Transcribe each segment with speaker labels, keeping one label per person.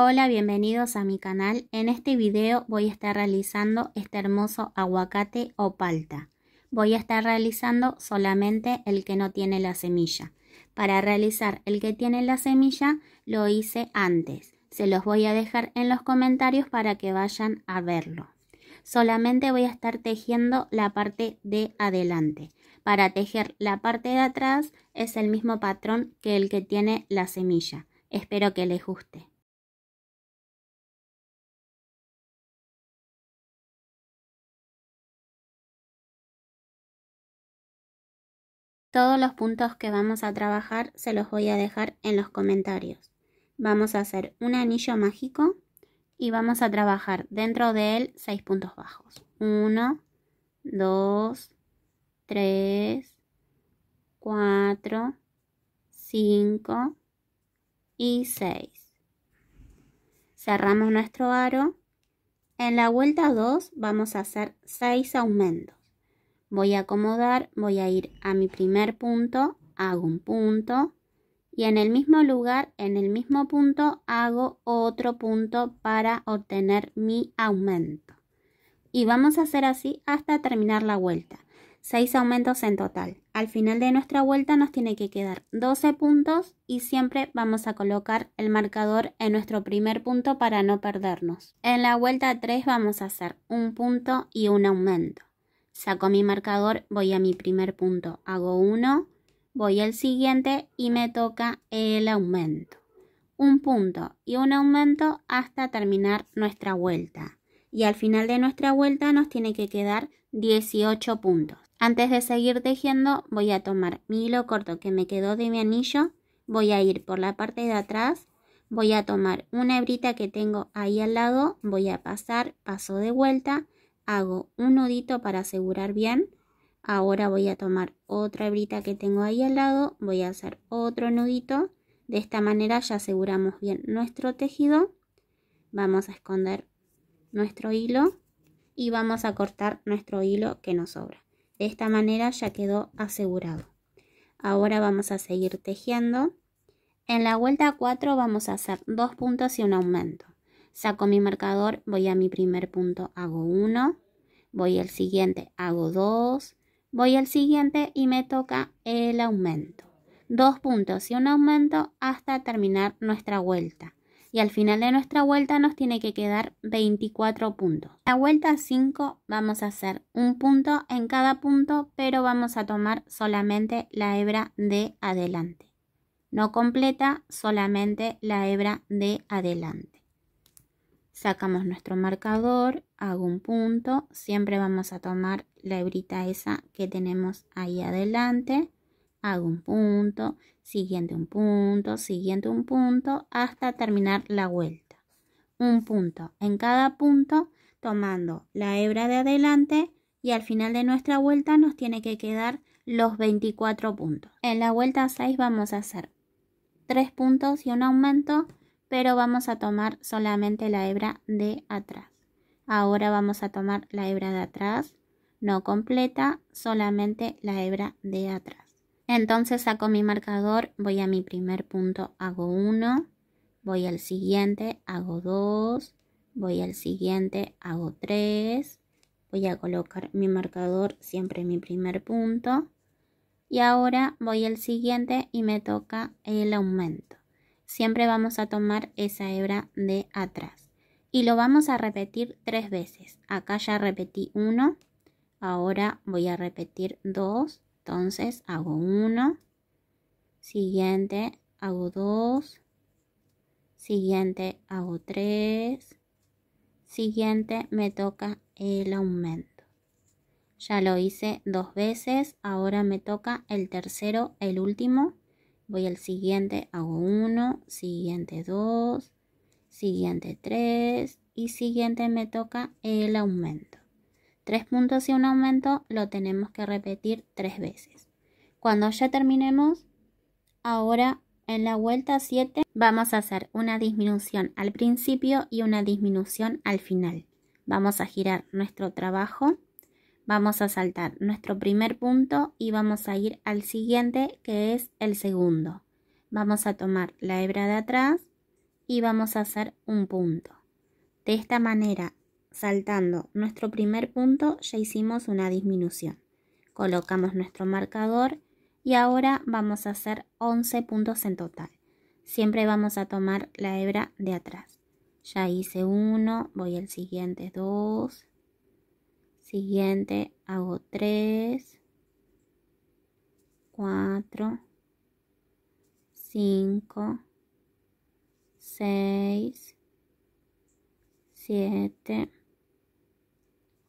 Speaker 1: Hola, bienvenidos a mi canal. En este video voy a estar realizando este hermoso aguacate o palta. Voy a estar realizando solamente el que no tiene la semilla. Para realizar el que tiene la semilla lo hice antes. Se los voy a dejar en los comentarios para que vayan a verlo. Solamente voy a estar tejiendo la parte de adelante. Para tejer la parte de atrás es el mismo patrón que el que tiene la semilla. Espero que les guste. Todos los puntos que vamos a trabajar se los voy a dejar en los comentarios. Vamos a hacer un anillo mágico y vamos a trabajar dentro de él 6 puntos bajos. 1, 2, 3, 4, 5 y 6. Cerramos nuestro aro. En la vuelta 2 vamos a hacer 6 aumentos. Voy a acomodar, voy a ir a mi primer punto, hago un punto y en el mismo lugar, en el mismo punto, hago otro punto para obtener mi aumento. Y vamos a hacer así hasta terminar la vuelta. 6 aumentos en total. Al final de nuestra vuelta nos tiene que quedar 12 puntos y siempre vamos a colocar el marcador en nuestro primer punto para no perdernos. En la vuelta 3 vamos a hacer un punto y un aumento. Saco mi marcador, voy a mi primer punto, hago uno, voy al siguiente y me toca el aumento. Un punto y un aumento hasta terminar nuestra vuelta. Y al final de nuestra vuelta nos tiene que quedar 18 puntos. Antes de seguir tejiendo voy a tomar mi hilo corto que me quedó de mi anillo, voy a ir por la parte de atrás, voy a tomar una hebrita que tengo ahí al lado, voy a pasar, paso de vuelta hago un nudito para asegurar bien. Ahora voy a tomar otra hebrita que tengo ahí al lado, voy a hacer otro nudito. De esta manera ya aseguramos bien nuestro tejido. Vamos a esconder nuestro hilo y vamos a cortar nuestro hilo que nos sobra. De esta manera ya quedó asegurado. Ahora vamos a seguir tejiendo. En la vuelta 4 vamos a hacer dos puntos y un aumento. Saco mi marcador, voy a mi primer punto, hago 1, voy al siguiente, hago 2, voy al siguiente y me toca el aumento. Dos puntos y un aumento hasta terminar nuestra vuelta. Y al final de nuestra vuelta nos tiene que quedar 24 puntos. La vuelta 5 vamos a hacer un punto en cada punto, pero vamos a tomar solamente la hebra de adelante. No completa, solamente la hebra de adelante sacamos nuestro marcador, hago un punto, siempre vamos a tomar la hebrita esa que tenemos ahí adelante, hago un punto, siguiente un punto, siguiente un punto, hasta terminar la vuelta. Un punto en cada punto, tomando la hebra de adelante y al final de nuestra vuelta nos tiene que quedar los 24 puntos. En la vuelta 6 vamos a hacer 3 puntos y un aumento pero vamos a tomar solamente la hebra de atrás. Ahora vamos a tomar la hebra de atrás, no completa, solamente la hebra de atrás. Entonces saco mi marcador, voy a mi primer punto, hago 1, voy al siguiente, hago 2, voy al siguiente, hago 3, voy a colocar mi marcador siempre en mi primer punto y ahora voy al siguiente y me toca el aumento siempre vamos a tomar esa hebra de atrás y lo vamos a repetir tres veces. Acá ya repetí uno ahora voy a repetir dos entonces hago uno siguiente hago dos siguiente hago tres siguiente me toca el aumento. Ya lo hice dos veces, ahora me toca el tercero, el último voy al siguiente, hago uno siguiente 2, siguiente 3 y siguiente me toca el aumento. Tres puntos y un aumento lo tenemos que repetir tres veces. Cuando ya terminemos, ahora en la vuelta 7 vamos a hacer una disminución al principio y una disminución al final. Vamos a girar nuestro trabajo vamos a saltar nuestro primer punto y vamos a ir al siguiente que es el segundo. Vamos a tomar la hebra de atrás y vamos a hacer un punto. De esta manera, saltando nuestro primer punto, ya hicimos una disminución. Colocamos nuestro marcador y ahora vamos a hacer 11 puntos en total. Siempre vamos a tomar la hebra de atrás. Ya hice uno, voy al siguiente dos siguiente hago 3 4 5 6 7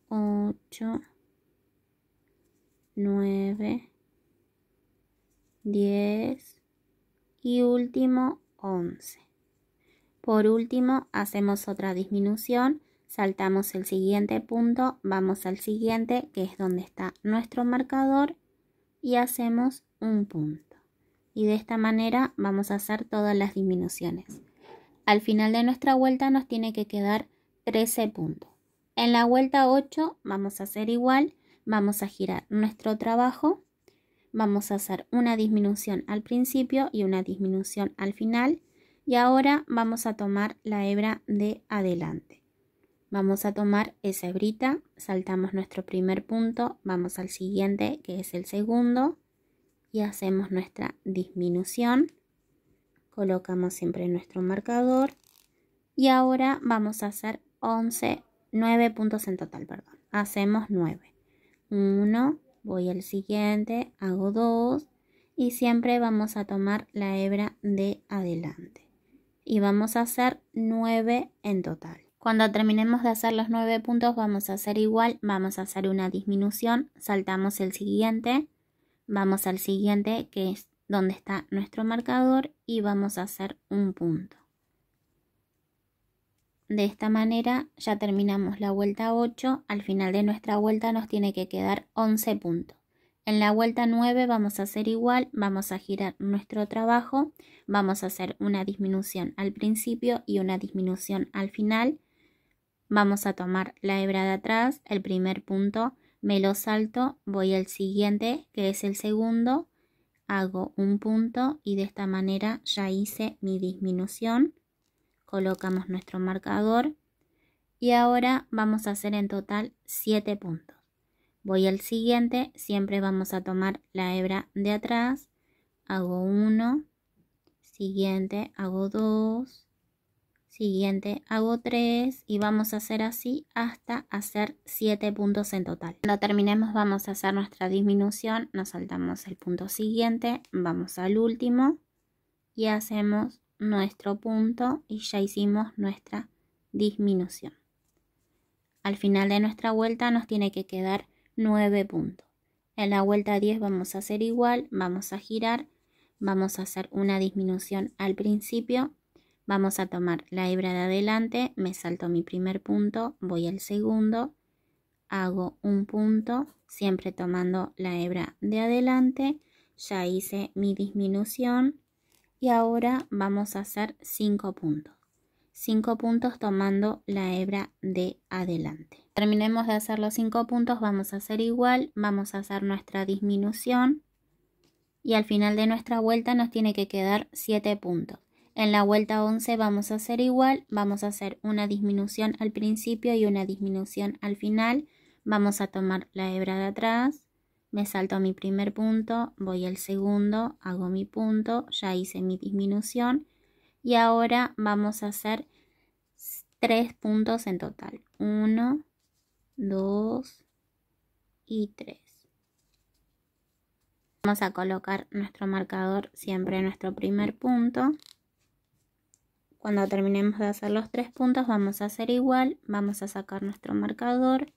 Speaker 1: 8 9 10 y último 11 por último hacemos otra disminución saltamos el siguiente punto, vamos al siguiente que es donde está nuestro marcador y hacemos un punto. Y de esta manera vamos a hacer todas las disminuciones. Al final de nuestra vuelta nos tiene que quedar 13 puntos. En la vuelta 8 vamos a hacer igual, vamos a girar nuestro trabajo, vamos a hacer una disminución al principio y una disminución al final y ahora vamos a tomar la hebra de adelante. Vamos a tomar esa hebrita, saltamos nuestro primer punto, vamos al siguiente que es el segundo y hacemos nuestra disminución. Colocamos siempre nuestro marcador y ahora vamos a hacer 11, 9 puntos en total, perdón. Hacemos 9. 1, voy al siguiente, hago 2 y siempre vamos a tomar la hebra de adelante. Y vamos a hacer 9 en total. Cuando terminemos de hacer los 9 puntos vamos a hacer igual, vamos a hacer una disminución, saltamos el siguiente, vamos al siguiente que es donde está nuestro marcador y vamos a hacer un punto. De esta manera ya terminamos la vuelta 8, al final de nuestra vuelta nos tiene que quedar 11 puntos. En la vuelta 9 vamos a hacer igual, vamos a girar nuestro trabajo, vamos a hacer una disminución al principio y una disminución al final Vamos a tomar la hebra de atrás, el primer punto, me lo salto, voy al siguiente que es el segundo, hago un punto y de esta manera ya hice mi disminución. Colocamos nuestro marcador y ahora vamos a hacer en total 7 puntos. Voy al siguiente, siempre vamos a tomar la hebra de atrás, hago uno siguiente hago dos siguiente hago 3 y vamos a hacer así hasta hacer 7 puntos en total. Cuando terminemos vamos a hacer nuestra disminución, nos saltamos el punto siguiente, vamos al último y hacemos nuestro punto y ya hicimos nuestra disminución. Al final de nuestra vuelta nos tiene que quedar 9 puntos. En la vuelta 10 vamos a hacer igual, vamos a girar, vamos a hacer una disminución al principio Vamos a tomar la hebra de adelante, me salto mi primer punto, voy al segundo, hago un punto, siempre tomando la hebra de adelante, ya hice mi disminución y ahora vamos a hacer 5 puntos. 5 puntos tomando la hebra de adelante. Terminemos de hacer los cinco puntos, vamos a hacer igual, vamos a hacer nuestra disminución y al final de nuestra vuelta nos tiene que quedar 7 puntos. En la vuelta 11 vamos a hacer igual, vamos a hacer una disminución al principio y una disminución al final. Vamos a tomar la hebra de atrás, me salto a mi primer punto, voy al segundo, hago mi punto, ya hice mi disminución y ahora vamos a hacer tres puntos en total. 1, 2 y 3. Vamos a colocar nuestro marcador siempre en nuestro primer punto. Cuando terminemos de hacer los tres puntos vamos a hacer igual, vamos a sacar nuestro marcador,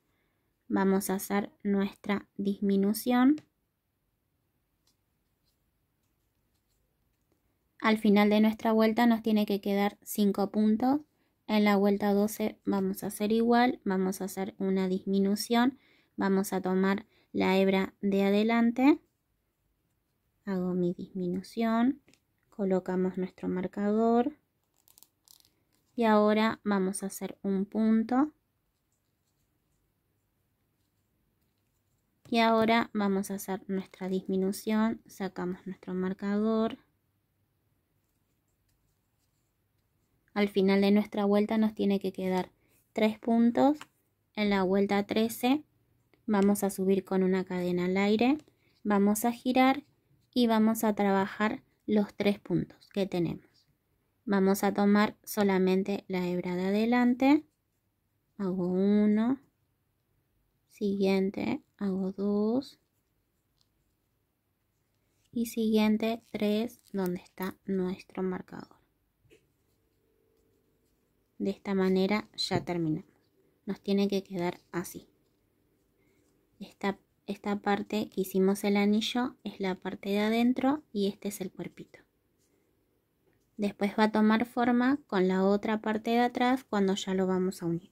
Speaker 1: vamos a hacer nuestra disminución. Al final de nuestra vuelta nos tiene que quedar 5 puntos. En la vuelta 12 vamos a hacer igual, vamos a hacer una disminución, vamos a tomar la hebra de adelante, hago mi disminución, colocamos nuestro marcador, y ahora vamos a hacer un punto y ahora vamos a hacer nuestra disminución sacamos nuestro marcador al final de nuestra vuelta nos tiene que quedar tres puntos en la vuelta 13 vamos a subir con una cadena al aire vamos a girar y vamos a trabajar los tres puntos que tenemos Vamos a tomar solamente la hebra de adelante. Hago uno, Siguiente, hago dos Y siguiente tres, donde está nuestro marcador. De esta manera ya terminamos. Nos tiene que quedar así. Esta, esta parte que hicimos el anillo es la parte de adentro y este es el cuerpito. Después va a tomar forma con la otra parte de atrás cuando ya lo vamos a unir.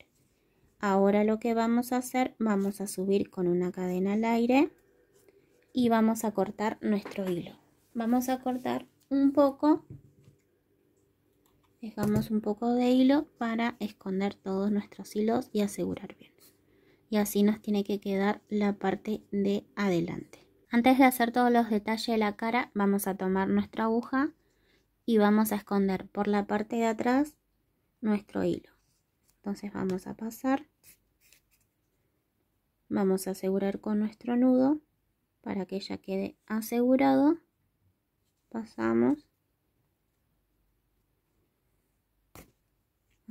Speaker 1: Ahora lo que vamos a hacer, vamos a subir con una cadena al aire y vamos a cortar nuestro hilo. Vamos a cortar un poco, dejamos un poco de hilo para esconder todos nuestros hilos y asegurar bien. Y así nos tiene que quedar la parte de adelante. Antes de hacer todos los detalles de la cara, vamos a tomar nuestra aguja y vamos a esconder por la parte de atrás nuestro hilo entonces vamos a pasar vamos a asegurar con nuestro nudo para que ya quede asegurado pasamos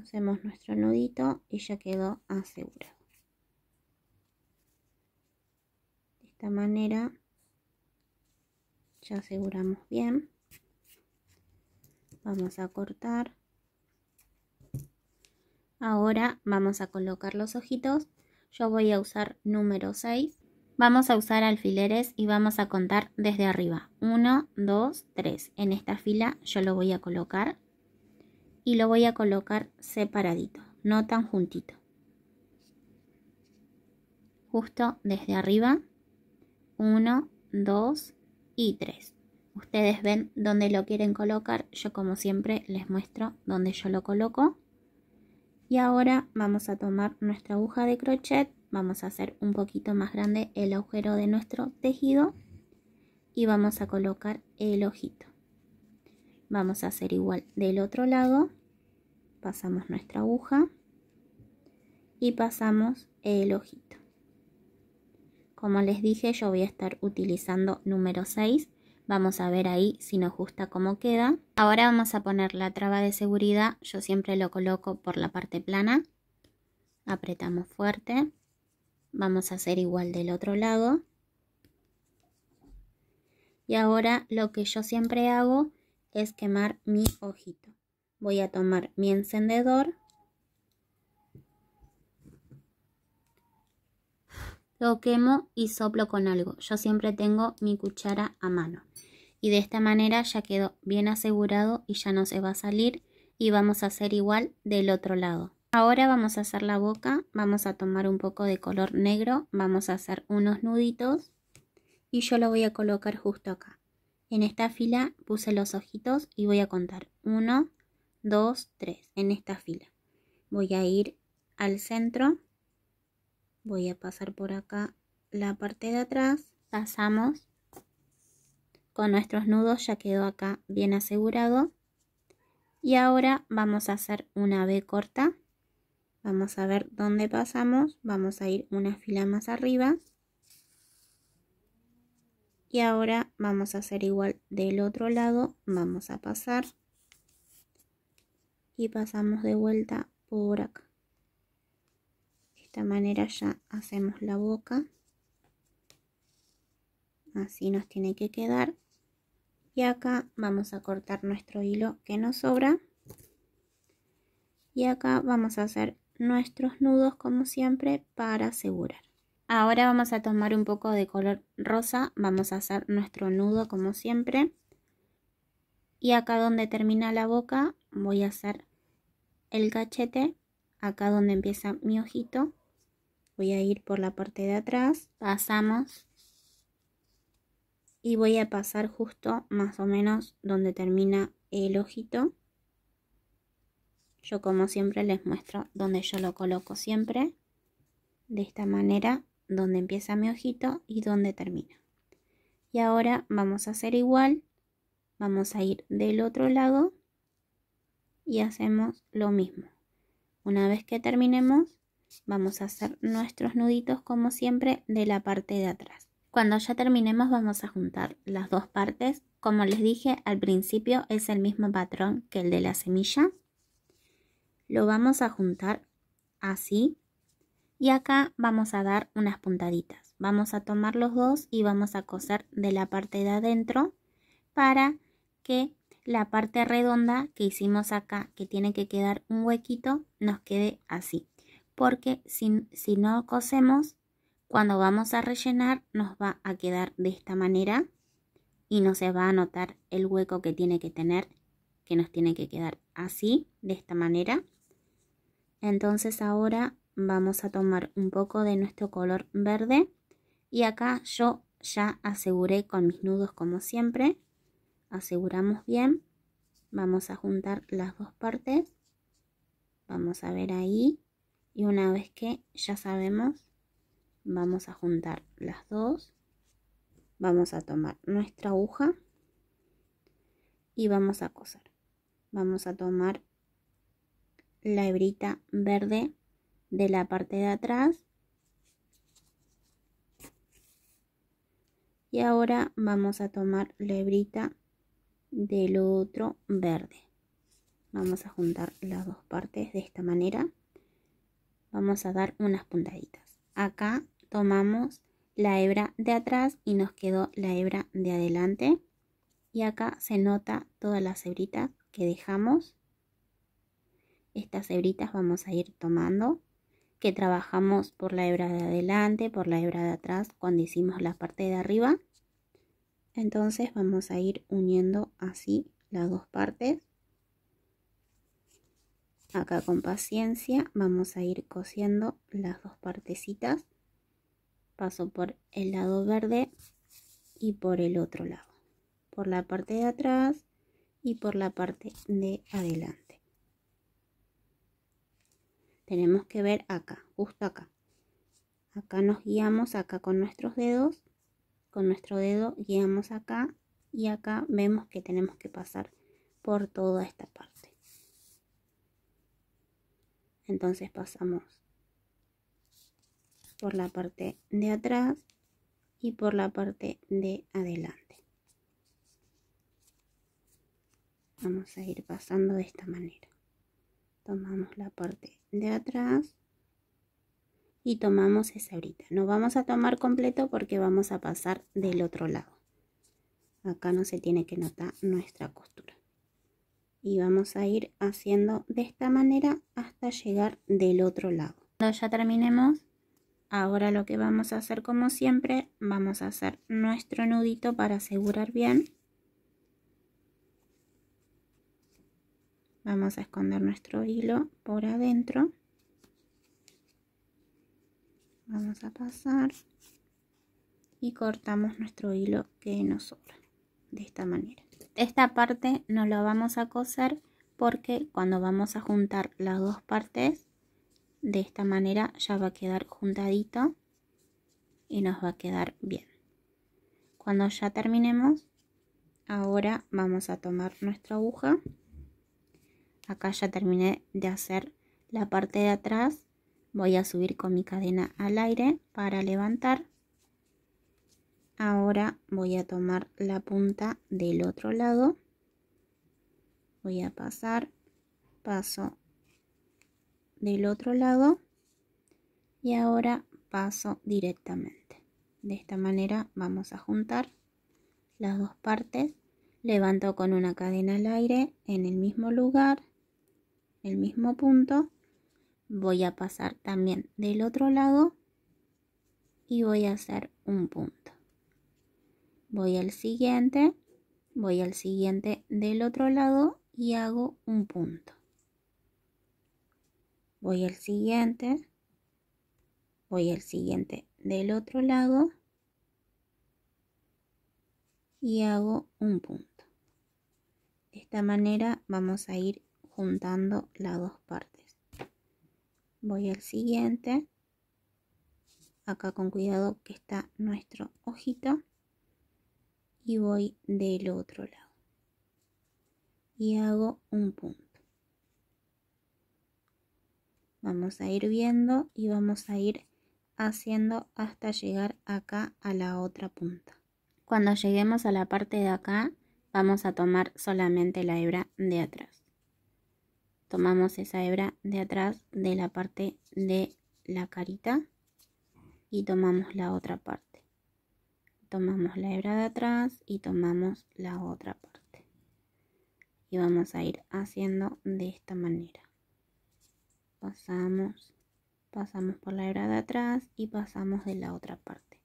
Speaker 1: hacemos nuestro nudito y ya quedó asegurado de esta manera ya aseguramos bien vamos a cortar. Ahora vamos a colocar los ojitos. Yo voy a usar número 6. Vamos a usar alfileres y vamos a contar desde arriba. 1, 2, 3. En esta fila yo lo voy a colocar y lo voy a colocar separadito, no tan juntito. Justo desde arriba. 1, 2 y 3. Ustedes ven dónde lo quieren colocar. Yo como siempre les muestro dónde yo lo coloco. Y ahora vamos a tomar nuestra aguja de crochet. Vamos a hacer un poquito más grande el agujero de nuestro tejido. Y vamos a colocar el ojito. Vamos a hacer igual del otro lado. Pasamos nuestra aguja. Y pasamos el ojito. Como les dije, yo voy a estar utilizando número 6 Vamos a ver ahí si nos gusta cómo queda. Ahora vamos a poner la traba de seguridad. Yo siempre lo coloco por la parte plana. Apretamos fuerte. Vamos a hacer igual del otro lado. Y ahora lo que yo siempre hago es quemar mi ojito. Voy a tomar mi encendedor. Lo quemo y soplo con algo. Yo siempre tengo mi cuchara a mano y de esta manera ya quedó bien asegurado y ya no se va a salir y vamos a hacer igual del otro lado. Ahora vamos a hacer la boca, vamos a tomar un poco de color negro, vamos a hacer unos nuditos y yo lo voy a colocar justo acá. En esta fila puse los ojitos y voy a contar 1, 2, 3 en esta fila. Voy a ir al centro, voy a pasar por acá la parte de atrás, pasamos con nuestros nudos ya quedó acá bien asegurado. Y ahora vamos a hacer una B corta. Vamos a ver dónde pasamos. Vamos a ir una fila más arriba. Y ahora vamos a hacer igual del otro lado. Vamos a pasar. Y pasamos de vuelta por acá. De esta manera ya hacemos la boca. Así nos tiene que quedar y acá vamos a cortar nuestro hilo que nos sobra y acá vamos a hacer nuestros nudos como siempre para asegurar ahora vamos a tomar un poco de color rosa vamos a hacer nuestro nudo como siempre y acá donde termina la boca voy a hacer el cachete acá donde empieza mi ojito voy a ir por la parte de atrás pasamos y voy a pasar justo más o menos donde termina el ojito. Yo como siempre les muestro donde yo lo coloco siempre. De esta manera, donde empieza mi ojito y donde termina. Y ahora vamos a hacer igual. Vamos a ir del otro lado y hacemos lo mismo. Una vez que terminemos, vamos a hacer nuestros nuditos como siempre de la parte de atrás. Cuando ya terminemos vamos a juntar las dos partes. Como les dije al principio es el mismo patrón que el de la semilla. Lo vamos a juntar así y acá vamos a dar unas puntaditas. Vamos a tomar los dos y vamos a coser de la parte de adentro para que la parte redonda que hicimos acá, que tiene que quedar un huequito, nos quede así. Porque si, si no cosemos cuando vamos a rellenar nos va a quedar de esta manera y no se va a notar el hueco que tiene que tener, que nos tiene que quedar así, de esta manera. Entonces ahora vamos a tomar un poco de nuestro color verde y acá yo ya aseguré con mis nudos como siempre. Aseguramos bien. Vamos a juntar las dos partes. Vamos a ver ahí. Y una vez que ya sabemos vamos a juntar las dos vamos a tomar nuestra aguja y vamos a coser vamos a tomar la hebrita verde de la parte de atrás y ahora vamos a tomar la hebrita del otro verde vamos a juntar las dos partes de esta manera vamos a dar unas puntaditas acá tomamos la hebra de atrás y nos quedó la hebra de adelante y acá se nota todas las hebritas que dejamos estas hebritas vamos a ir tomando que trabajamos por la hebra de adelante por la hebra de atrás cuando hicimos la parte de arriba entonces vamos a ir uniendo así las dos partes Acá con paciencia vamos a ir cosiendo las dos partecitas. Paso por el lado verde y por el otro lado. Por la parte de atrás y por la parte de adelante. Tenemos que ver acá, justo acá. Acá nos guiamos acá con nuestros dedos. Con nuestro dedo guiamos acá y acá vemos que tenemos que pasar por toda esta parte entonces pasamos por la parte de atrás y por la parte de adelante vamos a ir pasando de esta manera tomamos la parte de atrás y tomamos esa ahorita. no vamos a tomar completo porque vamos a pasar del otro lado acá no se tiene que notar nuestra costura y vamos a ir haciendo de esta manera hasta llegar del otro lado. Cuando ya terminemos, ahora lo que vamos a hacer como siempre, vamos a hacer nuestro nudito para asegurar bien. Vamos a esconder nuestro hilo por adentro. Vamos a pasar y cortamos nuestro hilo que nos sobra de esta manera esta parte no la vamos a coser porque cuando vamos a juntar las dos partes, de esta manera ya va a quedar juntadito y nos va a quedar bien. Cuando ya terminemos, ahora vamos a tomar nuestra aguja. Acá ya terminé de hacer la parte de atrás. Voy a subir con mi cadena al aire para levantar Ahora voy a tomar la punta del otro lado. Voy a pasar, paso del otro lado y ahora paso directamente. De esta manera vamos a juntar las dos partes. Levanto con una cadena al aire en el mismo lugar, el mismo punto. Voy a pasar también del otro lado y voy a hacer un punto voy al siguiente, voy al siguiente del otro lado y hago un punto. Voy al siguiente, voy al siguiente del otro lado y hago un punto. De esta manera vamos a ir juntando las dos partes. Voy al siguiente. Acá con cuidado que está nuestro ojito y voy del otro lado y hago un punto. Vamos a ir viendo y vamos a ir haciendo hasta llegar acá a la otra punta. Cuando lleguemos a la parte de acá vamos a tomar solamente la hebra de atrás. Tomamos esa hebra de atrás de la parte de la carita y tomamos la otra parte tomamos la hebra de atrás y tomamos la otra parte y vamos a ir haciendo de esta manera pasamos pasamos por la hebra de atrás y pasamos de la otra parte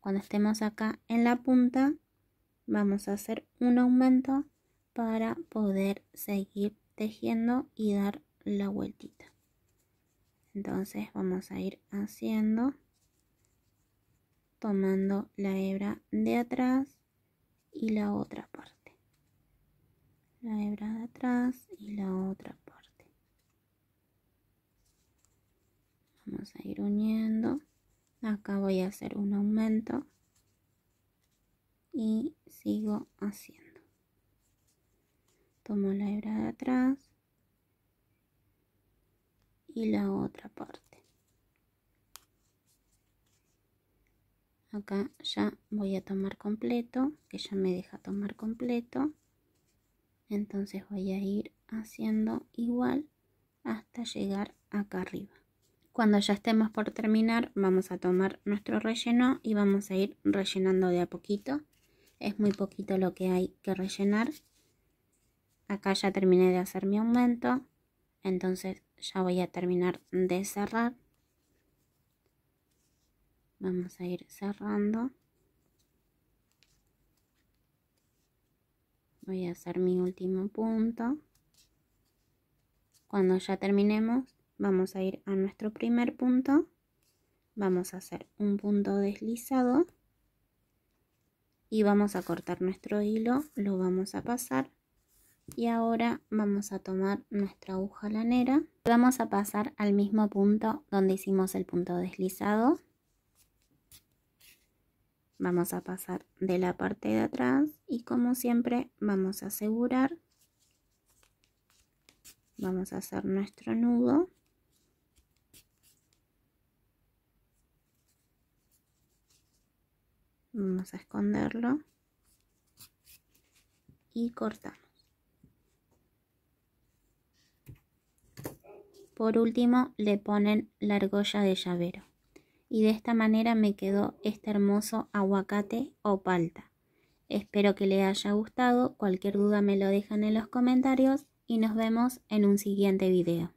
Speaker 1: cuando estemos acá en la punta vamos a hacer un aumento para poder seguir tejiendo y dar la vueltita entonces vamos a ir haciendo tomando la hebra de atrás y la otra parte la hebra de atrás y la otra parte vamos a ir uniendo acá voy a hacer un aumento y sigo haciendo tomo la hebra de atrás y la otra parte acá ya voy a tomar completo que ya me deja tomar completo entonces voy a ir haciendo igual hasta llegar acá arriba cuando ya estemos por terminar vamos a tomar nuestro relleno y vamos a ir rellenando de a poquito es muy poquito lo que hay que rellenar acá ya terminé de hacer mi aumento entonces ya voy a terminar de cerrar vamos a ir cerrando voy a hacer mi último punto cuando ya terminemos vamos a ir a nuestro primer punto vamos a hacer un punto deslizado y vamos a cortar nuestro hilo lo vamos a pasar y ahora vamos a tomar nuestra aguja lanera vamos a pasar al mismo punto donde hicimos el punto deslizado Vamos a pasar de la parte de atrás y como siempre vamos a asegurar. Vamos a hacer nuestro nudo. Vamos a esconderlo. Y cortamos. Por último le ponen la argolla de llavero y de esta manera me quedó este hermoso aguacate o palta. Espero que les haya gustado, cualquier duda me lo dejan en los comentarios y nos vemos en un siguiente video.